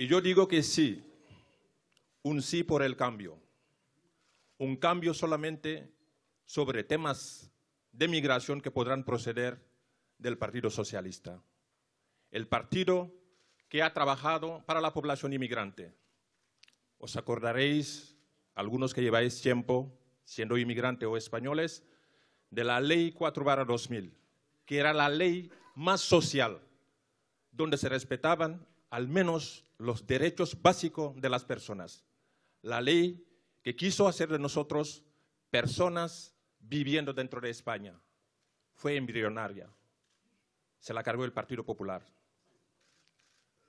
Y yo digo que sí, un sí por el cambio. Un cambio solamente sobre temas de migración que podrán proceder del Partido Socialista. El partido que ha trabajado para la población inmigrante. Os acordaréis, algunos que lleváis tiempo siendo inmigrantes o españoles, de la Ley 4-2000, que era la ley más social, donde se respetaban al menos los derechos básicos de las personas. La ley que quiso hacer de nosotros personas viviendo dentro de España fue embrionaria. Se la cargó el Partido Popular.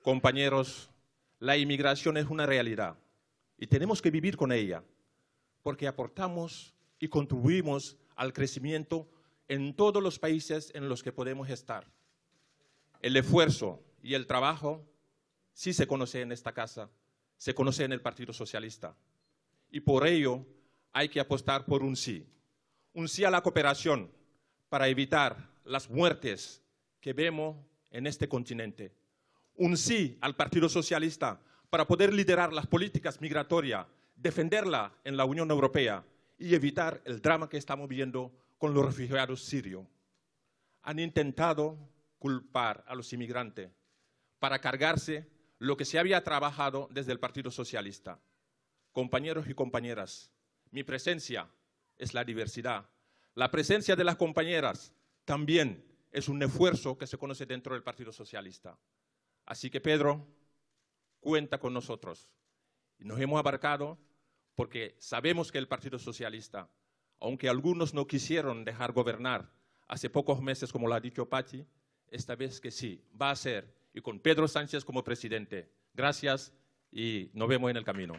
Compañeros, la inmigración es una realidad y tenemos que vivir con ella porque aportamos y contribuimos al crecimiento en todos los países en los que podemos estar. El esfuerzo y el trabajo sí se conoce en esta casa, se conoce en el Partido Socialista. Y por ello hay que apostar por un sí. Un sí a la cooperación para evitar las muertes que vemos en este continente. Un sí al Partido Socialista para poder liderar las políticas migratorias, defenderla en la Unión Europea y evitar el drama que estamos viendo con los refugiados sirios. Han intentado culpar a los inmigrantes para cargarse lo que se había trabajado desde el Partido Socialista. Compañeros y compañeras, mi presencia es la diversidad. La presencia de las compañeras también es un esfuerzo que se conoce dentro del Partido Socialista. Así que Pedro, cuenta con nosotros. Nos hemos abarcado porque sabemos que el Partido Socialista, aunque algunos no quisieron dejar gobernar hace pocos meses, como lo ha dicho Pachi, esta vez que sí, va a ser y con Pedro Sánchez como presidente. Gracias y nos vemos en el camino.